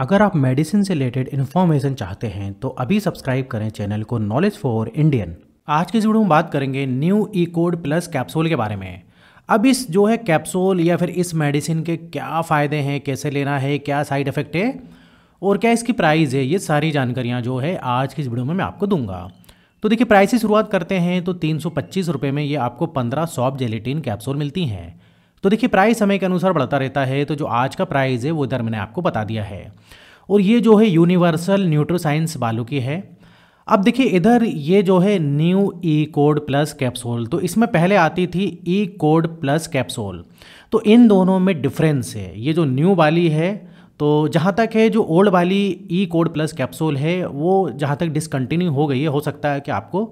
अगर आप मेडिसिन से रिलेटेड इन्फॉर्मेशन चाहते हैं तो अभी सब्सक्राइब करें चैनल को नॉलेज फॉर इंडियन आज के इस वीडियो में बात करेंगे new E code plus capsule के बारे में अब इस जो है कैप्सूल या फिर इस मेडिसिन के क्या फ़ायदे हैं कैसे लेना है क्या साइड इफ़ेक्ट है और क्या इसकी प्राइस है ये सारी जानकारियाँ जो है आज की इस वीडियो में मैं आपको दूंगा तो देखिए प्राइस की शुरुआत करते हैं तो तीन सौ में ये आपको पंद्रह सॉफ्ट जेलेटिन कैप्सूल मिलती हैं तो देखिए प्राइस समय के अनुसार बढ़ता रहता है तो जो आज का प्राइस है वो इधर मैंने आपको बता दिया है और ये जो है यूनिवर्सल न्यूट्रोसाइंस बालू की है अब देखिए इधर ये जो है new E code plus capsule तो इसमें पहले आती थी ई कोड प्लस कैप्सूल तो इन दोनों में डिफरेंस है ये जो न्यू वाली है तो जहाँ तक है जो ओल्ड वाली ई कोड प्लस कैप्सूल है वो जहाँ तक डिसकंटिन्यू हो गई है हो सकता है कि आपको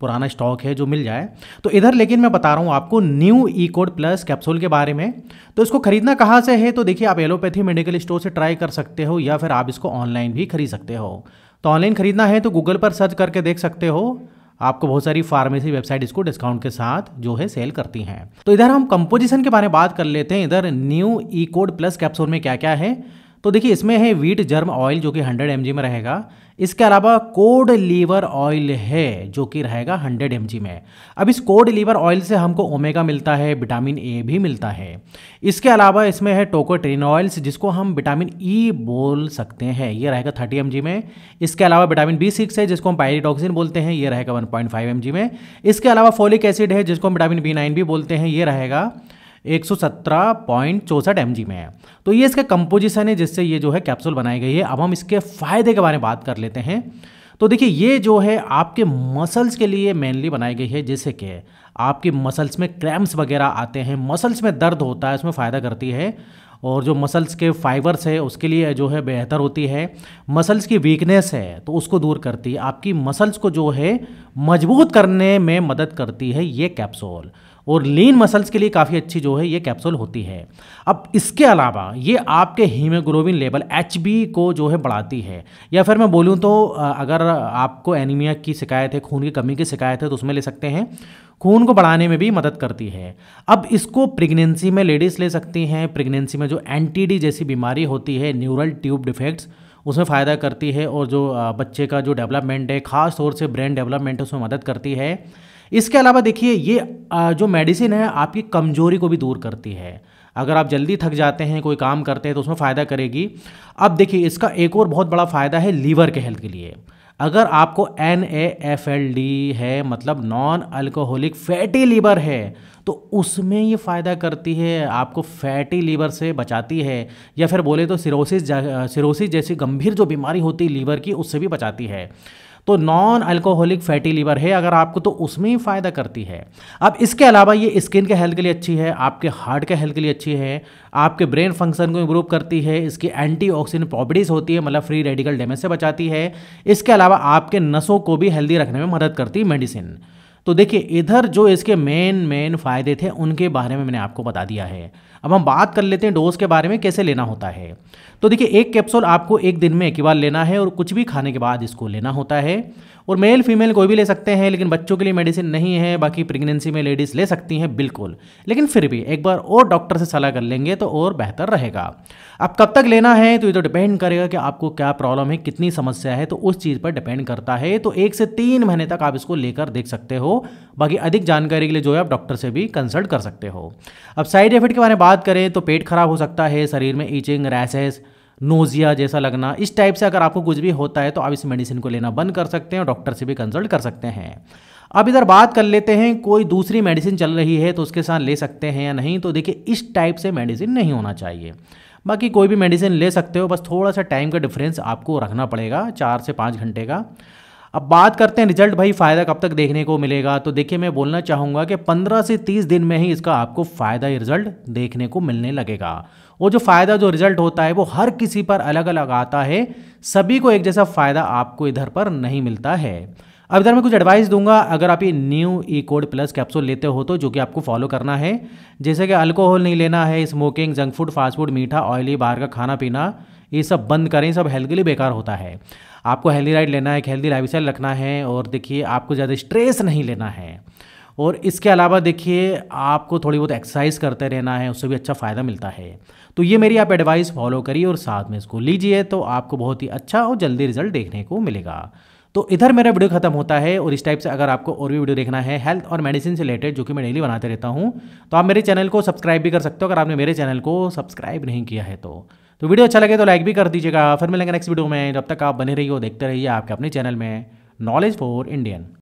पुराना स्टॉक है जो मिल जाए तो इधर लेकिन मैं बता रहा हूँ आपको new E code plus capsule के बारे में तो इसको खरीदना कहाँ से है तो देखिए आप एलोपैथी मेडिकल स्टोर से ट्राई कर सकते हो या फिर आप इसको ऑनलाइन भी खरीद सकते हो तो ऑनलाइन खरीदना है तो गूगल पर सर्च करके देख सकते हो आपको बहुत सारी फार्मेसी वेबसाइट इसको डिस्काउंट के साथ जो है सेल करती हैं तो इधर हम कंपोजिशन के बारे में बात कर लेते हैं इधर new E code plus capsule में क्या क्या है तो देखिए इसमें है वीट जर्म ऑयल जो कि 100 एम में रहेगा इसके अलावा कोड लीवर ऑयल है जो कि रहेगा 100 एम में अब इस कोड लीवर ऑयल से हमको ओमेगा मिलता है विटामिन ए भी मिलता है इसके अलावा इसमें है टोकोट्रीन ऑयल्स जिसको हम विटामिन ई e बोल सकते हैं ये रहेगा थर्टी एम में इसके अलावा विटामिन बी सिक्स है जिसको हम पायरीटॉक्सिन बोलते हैं ये रहेगा वन पॉइंट में इसके अलावा फोलिक एसिड है जिसको हम विटामिन बी नाइन भी बोलते हैं ये रहेगा एक सौ सत्रह पॉइंट चौसठ एम में है तो ये इसका कंपोजिशन है जिससे ये जो है कैप्सूल बनाई गई है अब हम इसके फ़ायदे के बारे में बात कर लेते हैं तो देखिए ये जो है आपके मसल्स के लिए मेनली बनाई गई है जैसे कि आपके मसल्स में क्रैम्प्स वगैरह आते हैं मसल्स में दर्द होता है उसमें फ़ायदा करती है और जो मसल्स के फाइबर्स है उसके लिए जो है बेहतर होती है मसल्स की वीकनेस है तो उसको दूर करती है आपकी मसल्स को जो है मजबूत करने में मदद करती है ये कैप्सूल और लीन मसल्स के लिए काफ़ी अच्छी जो है ये कैप्सूल होती है अब इसके अलावा ये आपके हीमोग्लोबिन लेवल एच को जो है बढ़ाती है या फिर मैं बोलूँ तो अगर आपको एनीमिया की शिकायत है खून की कमी की शिकायत है तो उसमें ले सकते हैं खून को बढ़ाने में भी मदद करती है अब इसको प्रेगनेंसी में लेडीज़ ले सकती हैं प्रेगनेंसी में जो एंटीडी जैसी बीमारी होती है न्यूरल ट्यूब डिफेक्ट्स उसमें फ़ायदा करती है और जो बच्चे का जो डेवलपमेंट है ख़ास तौर से ब्रेन डेवलपमेंट है उसमें मदद करती है इसके अलावा देखिए ये जो मेडिसिन है आपकी कमजोरी को भी दूर करती है अगर आप जल्दी थक जाते हैं कोई काम करते हैं तो उसमें फ़ायदा करेगी अब देखिए इसका एक और बहुत बड़ा फ़ायदा है लीवर के हेल्थ के लिए अगर आपको N A F L D है मतलब नॉन अल्कोहलिक फैटी लीवर है तो उसमें ये फ़ायदा करती है आपको फैटी लीवर से बचाती है या फिर बोले तो सिरोसिस सिरोसिस जैसी गंभीर जो बीमारी होती है लीवर की उससे भी बचाती है तो नॉन अल्कोहलिक फैटी लीवर है अगर आपको तो उसमें ही फ़ायदा करती है अब इसके अलावा ये स्किन के हेल्थ के लिए अच्छी है आपके हार्ट के हेल्थ के लिए अच्छी है आपके ब्रेन फंक्शन को इंप्रूव करती है इसकी एंटीऑक्सीडेंट प्रॉपर्टीज़ होती है मतलब फ्री रेडिकल डैमेज से बचाती है इसके अलावा आपके नसों को भी हेल्दी रखने में मदद करती है मेडिसिन तो देखिए इधर जो इसके मेन मेन फ़ायदे थे उनके बारे में मैंने आपको बता दिया है अब हम बात कर लेते हैं डोज के बारे में कैसे लेना होता है तो देखिए एक कैप्सूल आपको एक दिन में एक बार लेना है और कुछ भी खाने के बाद इसको लेना होता है और मेल फीमेल कोई भी ले सकते हैं लेकिन बच्चों के लिए मेडिसिन नहीं है बाकी प्रेगनेंसी में लेडीज़ ले सकती हैं बिल्कुल लेकिन फिर भी एक बार और डॉक्टर से सलाह कर लेंगे तो और बेहतर रहेगा अब कब तक लेना है तो ये तो डिपेंड करेगा कि आपको क्या प्रॉब्लम है कितनी समस्या है तो उस चीज़ पर डिपेंड करता है तो एक से तीन महीने तक आप इसको लेकर देख सकते हो बाकी अधिक जानकारी के लिए जो है आप डॉक्टर से भी कंसल्ट कर सकते हो अब साइड इफेक्ट के बारे में बात करें तो पेट खराब हो सकता है शरीर में ईचिंग रैसेस नोजिया जैसा लगना इस टाइप से अगर आपको कुछ भी होता है तो आप इस मेडिसिन को लेना बंद कर सकते हैं और डॉक्टर से भी कंसल्ट कर सकते हैं अब इधर बात कर लेते हैं कोई दूसरी मेडिसिन चल रही है तो उसके साथ ले सकते हैं या नहीं तो देखिए इस टाइप से मेडिसिन नहीं होना चाहिए बाकी कोई भी मेडिसिन ले सकते हो बस थोड़ा सा टाइम का डिफरेंस आपको रखना पड़ेगा चार से पाँच घंटे का अब बात करते हैं रिजल्ट भाई फ़ायदा कब तक देखने को मिलेगा तो देखिए मैं बोलना चाहूँगा कि पंद्रह से तीस दिन में ही इसका आपको फ़ायदा रिजल्ट देखने को मिलने लगेगा वो जो फ़ायदा जो रिजल्ट होता है वो हर किसी पर अलग अलग आता है सभी को एक जैसा फ़ायदा आपको इधर पर नहीं मिलता है अब इधर मैं कुछ एडवाइस दूंगा अगर आप ये new E code plus capsule लेते हो तो जो कि आपको फॉलो करना है जैसे कि अल्कोहल नहीं लेना है smoking junk food fast food मीठा ऑयली बाहर का खाना पीना ये सब बंद करें सब हेल्थ के लिए बेकार होता है आपको हेल्दी राइट लेना है हेल्दी लाइफ रखना है और देखिए आपको ज़्यादा स्ट्रेस नहीं लेना है और इसके अलावा देखिए आपको थोड़ी बहुत एक्सरसाइज करते रहना है उससे भी अच्छा फ़ायदा मिलता है तो ये मेरी आप एडवाइस फॉलो करिए और साथ में इसको लीजिए तो आपको बहुत ही अच्छा और जल्दी रिजल्ट देखने को मिलेगा तो इधर मेरा वीडियो खत्म होता है और इस टाइप से अगर आपको और भी वीडियो देखना है हेल्थ और मेडिसिन से रिलेटेड जो कि मैं डेली बनाते रहता हूँ तो आप मेरे चैनल को सब्सक्राइब भी कर सकते हो अगर आपने मेरे चैनल को सब्सक्राइब नहीं किया है तो तो वीडियो अच्छा लगे तो लाइक भी कर दीजिएगा फिर मिलेंगे नेक्स्ट वीडियो में जब तक आप बने रहिए देखते रहिए आपके अपने चैनल में नॉलेज फॉर इंडियन